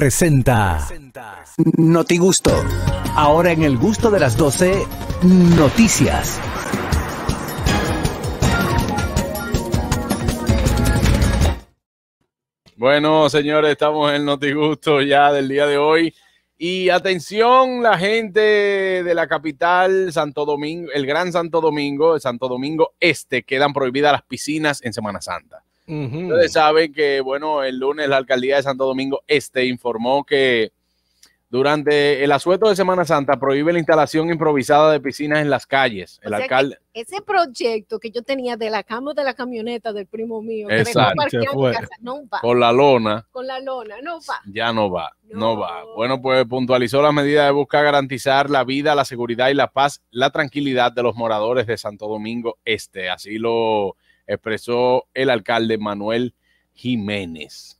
presenta NotiGusto. Gusto. Ahora en el gusto de las 12, noticias. Bueno, señores, estamos en Notigusto ya del día de hoy. Y atención, la gente de la capital, Santo Domingo, el Gran Santo Domingo, el Santo Domingo Este, quedan prohibidas las piscinas en Semana Santa. Ustedes saben que, bueno, el lunes la alcaldía de Santo Domingo Este informó que durante el asueto de Semana Santa prohíbe la instalación improvisada de piscinas en las calles. El alcalde. Ese proyecto que yo tenía de la cama de la camioneta del primo mío, que Casa, no va. Con la lona. Con la lona, no va. Ya no va, no. va. Bueno, pues puntualizó la medida de buscar garantizar la vida, la seguridad y la paz, la tranquilidad de los moradores de Santo Domingo Este. Así lo expresó el alcalde Manuel Jiménez.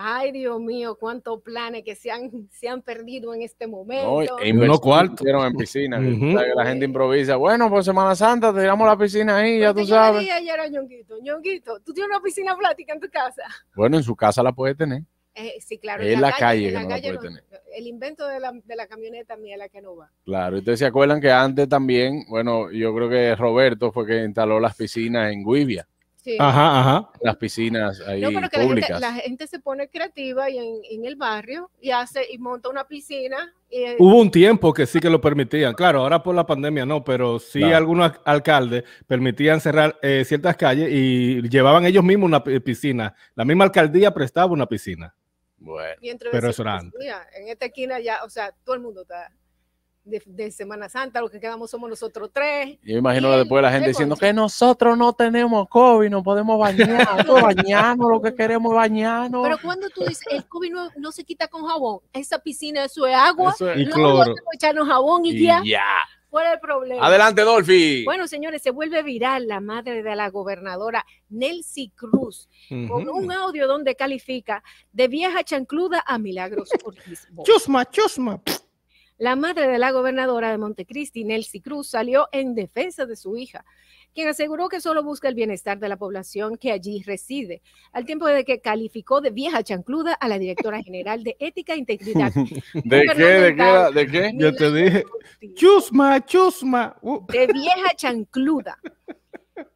Ay, Dios mío, cuántos planes que se han, se han perdido en este momento. No, en uno cuarto. en piscina. La gente improvisa. Bueno, por pues Semana Santa te tiramos la piscina ahí, ya tú sabes. Yo ayer a Ñonguito, Ñonguito, ¿tú tienes una piscina plática en tu casa? Bueno, en su casa la puede tener. Eh, sí, claro. Es la, calle, que tener. El invento de la, de la camioneta mía la que no va. Claro, ustedes se acuerdan que antes también, bueno, yo creo que Roberto fue que instaló las piscinas en Guivia. Sí. Ajá, ajá. Las piscinas ahí no, pero que La gente, se pone creativa y en, el barrio y hace y monta una piscina. Y, Hubo un tiempo que sí que lo permitían. Claro, ahora por la pandemia no, pero sí algunos alcaldes permitían cerrar eh, ciertas calles y llevaban ellos mismos una piscina. La misma alcaldía prestaba una piscina. Bueno, pero eso En esta esquina ya, o sea, todo el mundo está de, Semana Santa, lo que quedamos somos nosotros tres. Yo imagino después la gente diciendo que nosotros no tenemos COVID, no podemos bañar, bañarnos, lo que queremos bañarnos. Pero cuando tú dices, el COVID no, se quita con jabón, esa piscina, eso es agua, eso es, echarnos jabón y, y ya fuera el problema. Adelante, Dolphy. Bueno, señores, se vuelve viral la madre de la gobernadora Nelcy Cruz con un audio donde califica de vieja chancluda a Milagros chusma, chusma. La madre de la gobernadora de Montecristi, Nelcy Cruz, salió en defensa de su hija quien aseguró que solo busca el bienestar de la población que allí reside, al tiempo de que calificó de vieja chancluda a la directora general de Ética e Integridad. ¿De qué? ¿De qué? Yo te dije, chusma, chusma. Uh. De vieja chancluda.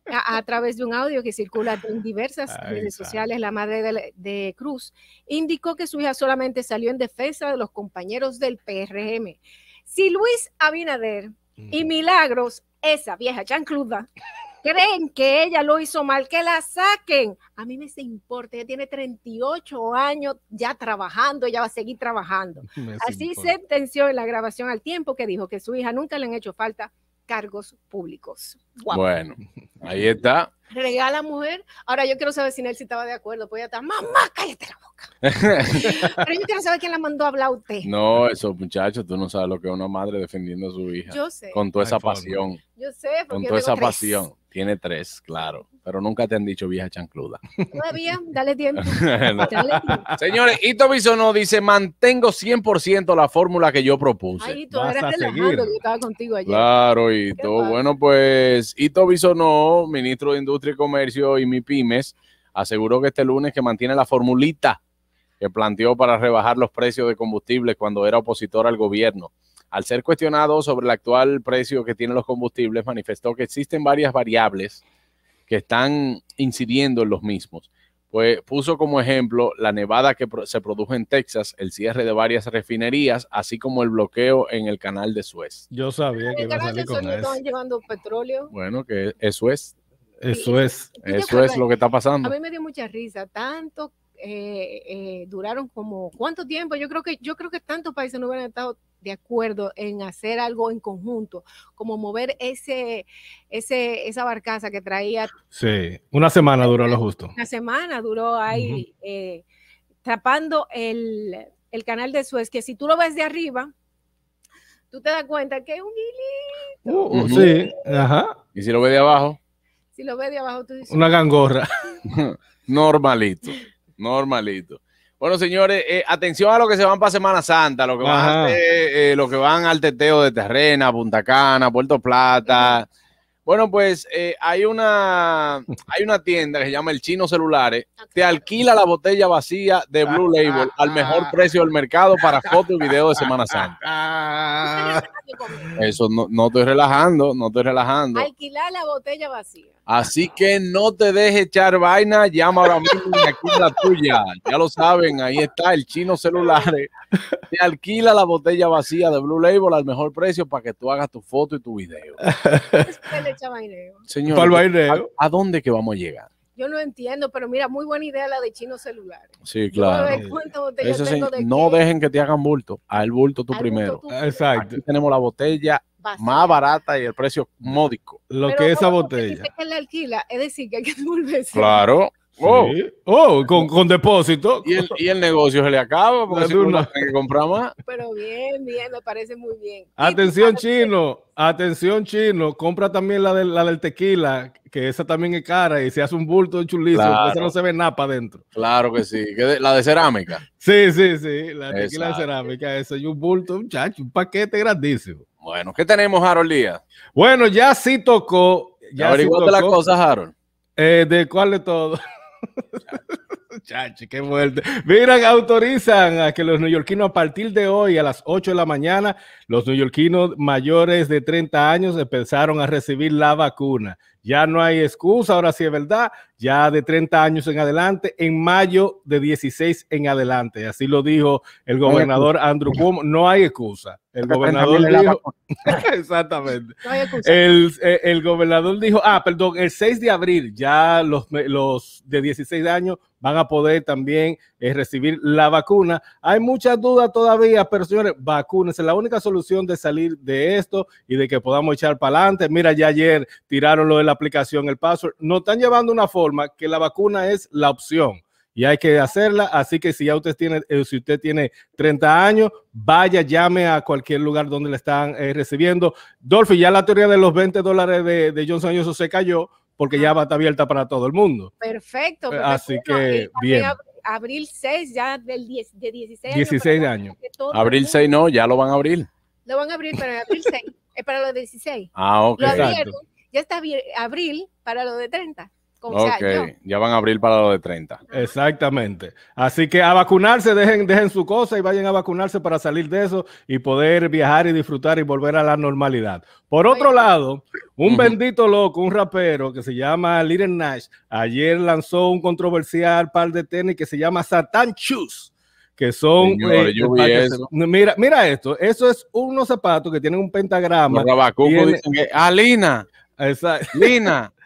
A, través de un audio que circula en diversas redes sociales, la madre de, Cruz indicó que su hija solamente salió en defensa de los compañeros del PRM. Si Luis Abinader y Milagros esa vieja chancluda, creen que ella lo hizo mal, que la saquen. A mí me se importa, ella tiene 38 años ya trabajando, ella va a seguir trabajando. Así se sentenció en la grabación al tiempo que dijo que su hija nunca le han hecho falta cargos públicos. Bueno, ahí está. Regala mujer. Ahora yo quiero saber si Nelsi estaba de acuerdo, pues ya está. Mamá, cállate la boca. Pero yo quiero saber quién la mandó a hablar a usted. No, eso muchachos, tú no sabes lo que es una madre defendiendo a su hija. Yo sé. Con toda esa pasión. Yo sé. Con toda esa pasión. Tiene tres, claro pero nunca te han dicho vieja chancluda. Todavía, dale tiempo. dale tiempo. Señores, Ito Bisonó dice, mantengo 100% la fórmula que yo propuse. Ay, Ito, Vas el yo estaba contigo ayer. Claro, Ito. Bueno, pues Ito Bisonó, ministro de Industria y Comercio y mi Pymes, aseguró que este lunes que mantiene la formulita que planteó para rebajar los precios de combustibles cuando era opositor al gobierno. Al ser cuestionado sobre el actual precio que tienen los combustibles, manifestó que existen varias variables que están incidiendo en los mismos. Pues puso como ejemplo la nevada que se produjo en Texas, el cierre de varias refinerías, así como el bloqueo en el canal de Suez. Yo sabía que iba a salir con eso. Estaban llevando petróleo. Bueno, que eso es. Eso es. Eso es lo que está pasando. A mí me dio mucha risa, tanto eh, eh, duraron como cuánto tiempo. Yo creo que yo creo que tantos países no hubieran estado de acuerdo en hacer algo en conjunto, como mover ese, ese, esa barcaza que traía. Sí, una semana duró lo justo. Una semana duró ahí eh, tapando el, canal de Suez, que si tú lo ves de arriba, tú te das cuenta que es un hilito. Uh, sí, ajá. Y si lo ves de abajo. Si lo ves de abajo, tú dices. Una gangorra. normalito, normalito. Bueno, señores, eh, atención a lo que se van para Semana Santa, lo que van, eh, que van al teteo de Terrena, Punta Cana, Puerto Plata. Bueno, pues eh, hay, una, hay una tienda que se llama El Chino Celulares. Te alquila la botella vacía de Blue ah, Label al ah, mejor ah. precio del mercado para fotos y videos de Semana Santa. Eso no, no estoy relajando, no estoy relajando. Alquilar la botella vacía. Así que no te dejes echar vaina, llama a mismo y alquila tuya. Ya lo saben, ahí está el chino celular. Te alquila la botella vacía de Blue Label al mejor precio para que tú hagas tu foto y tu video. Señor, ¿a, dónde que vamos a llegar? Yo no entiendo, pero mira, muy buena idea la de chino celular. Sí, claro. no dejen que te hagan bulto. Al bulto tú ah, primero. Exacto. tenemos la botella más barata y el precio módico. Lo que que esa botella. es decir, que hay que devolverse. Claro. Oh. oh, con, depósito. ¿Y el, negocio se le acaba porque uno que comprar más. Pero bien, bien, me parece muy bien. Atención, chino. Atención, chino. Compra también la, de, la del tequila, que esa también es cara y se hace un bulto de chulizo. Esa no se ve nada para adentro. Claro que sí. la de cerámica. sí, sí, sí. La tequila de cerámica, esa. Y un bulto, un chacho, un paquete grandísimo. Bueno, ¿qué tenemos, Harold Díaz? Bueno, ya sí tocó. Ya sí las cosas, Harold. Eh, ¿De cuál de todo? Chachi, qué autorizan a que los neoyorquinos a partir de hoy a las 8 de la mañana, los neoyorquinos mayores de 30 años empezaron a recibir la vacuna. Ya no hay excusa, ahora sí es verdad, ya de 30 años en adelante, en mayo de 16 en adelante. Así lo dijo el gobernador Andrew Cuomo, no hay excusa. El gobernador dijo, exactamente. No eh, El, gobernador dijo, ah, perdón, el 6 de abril ya los, los de 16 años van a poder también eh, recibir la vacuna. Hay muchas dudas todavía, pero señores, es La única solución de salir de esto y de que podamos echar para adelante. Mira, ya ayer tiraron lo de la aplicación, el password. Nos están llevando una forma que la vacuna es la opción y hay que hacerla. Así que si ya usted tiene, eh, si usted tiene 30 años, vaya, llame a cualquier lugar donde le están eh, recibiendo. Dolphy, ya la teoría de los 20 dólares de, de Johnson Johnson se cayó porque ya ah. va a estar abierta para todo el mundo. Perfecto. Eh, así que, eh, bien. abril 6, ya del 10, de 16 años. 16 años. Abril 6 no, ya lo van a abrir. Lo van a abrir para abril 6, eh, para los 16. Ah, ok. Lo abrieron, ya está abril para los de 30 ok, ya van a abrir para lo de 30. Exactamente. Así que a vacunarse, dejen, dejen su cosa y vayan a vacunarse para salir de eso y poder viajar y disfrutar y volver a la normalidad. Por otro lado, un bendito loco, un rapero que se llama Liren Nash, ayer lanzó un controversial par de tenis que se llama Satan Shoes que son eh, mira mira esto eso es unos zapatos que tienen un pentagrama Alina ah, Lina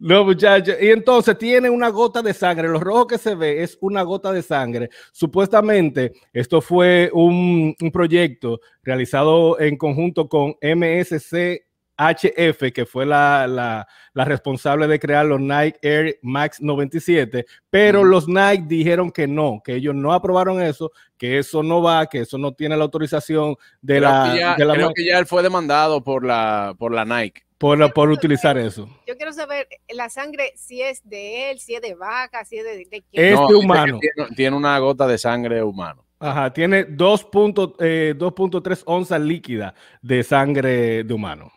No, muchachos. Y entonces tiene una gota de sangre. Lo rojo que se ve es una gota de sangre. Supuestamente, esto fue un, un proyecto realizado en conjunto con MSC HF, que fue la, responsable de crear los Nike Air Max 97, pero los Nike dijeron que no, que ellos no aprobaron eso, que eso no va, que eso no tiene la autorización de, la, que ya, Creo que ya él fue demandado por la, por la Nike. Por, por utilizar eso. Yo quiero saber la sangre si es de él, si es de vaca, si es de, Es de humano. Tiene, una gota de sangre humano. Ajá, tiene 2.3 eh, onzas líquidas de sangre de humano.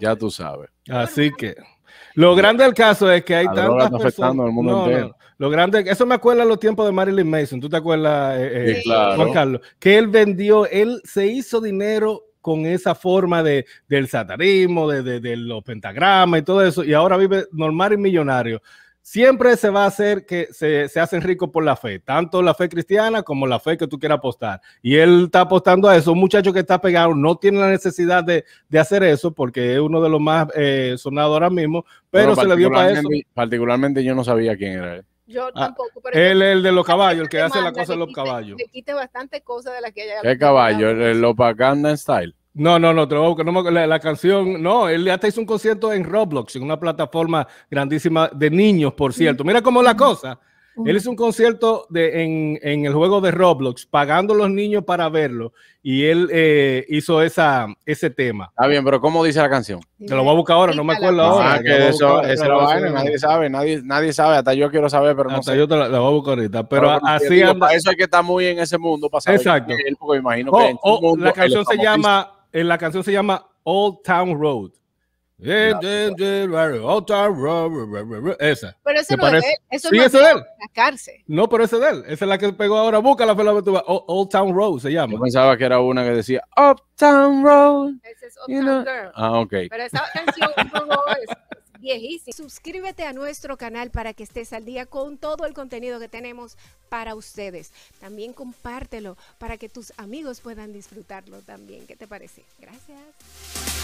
Ya tú sabes. Así que... Lo grande del caso es que hay tantas personas. Al mundo Lo grande, eso me acuerda los tiempos de Marilyn Mason. ¿Tú te acuerdas, eh, eh, Juan Carlos? Que él vendió, él se hizo dinero con esa forma de, del satanismo, de, de los pentagramas y todo eso, y ahora vive normal y millonario siempre se va a hacer que se, se, hacen ricos por la fe, tanto la fe cristiana como la fe que tú quieras apostar. Y él está apostando a eso. Un muchacho que está pegado no tiene la necesidad de, hacer eso porque es uno de los más eh, sonados ahora mismo, pero, se le dio para eso. Particularmente yo no sabía quién era él. Yo ah, tampoco. Pero él es el de los caballos, el que hace la cosa de los caballos. Le quita bastante cosas de la que ella. ¿Qué caballo? ¿El, el Style? No, no, no, te lo, no a la, la, canción, no, él hasta hizo un concierto en Roblox, en una plataforma grandísima de niños, por cierto. Mira cómo la cosa. Él hizo un concierto en, en, el juego de Roblox, pagando a los niños para verlo, y él eh, hizo esa, ese tema. Está bien, pero ¿cómo dice la canción? Te lo voy a buscar ahora, no me acuerdo ahora. Ah, que eso, lo esa nadie sabe, nadie, nadie sabe, hasta yo quiero saber, pero hasta no sé. yo te lo voy a buscar ahorita, pero, así eso hay que estar muy en ese mundo, pasando. Exacto. me imagino oh, oh, la canción se llama en eh, la canción se llama Old Town Road. Esa. Pero ese no es de él. Eso no es él. No, pero ese es de él. Esa es la que pegó ahora. Busca la Old Town Road se llama. Yo pensaba que era una que decía Town Road. Ese es Uptown Ah, ok. Pero esa canción un es viejísimo. Suscríbete a nuestro canal para que estés al día con todo el contenido que tenemos para ustedes. También compártelo para que tus amigos puedan disfrutarlo también. ¿Qué te parece? Gracias.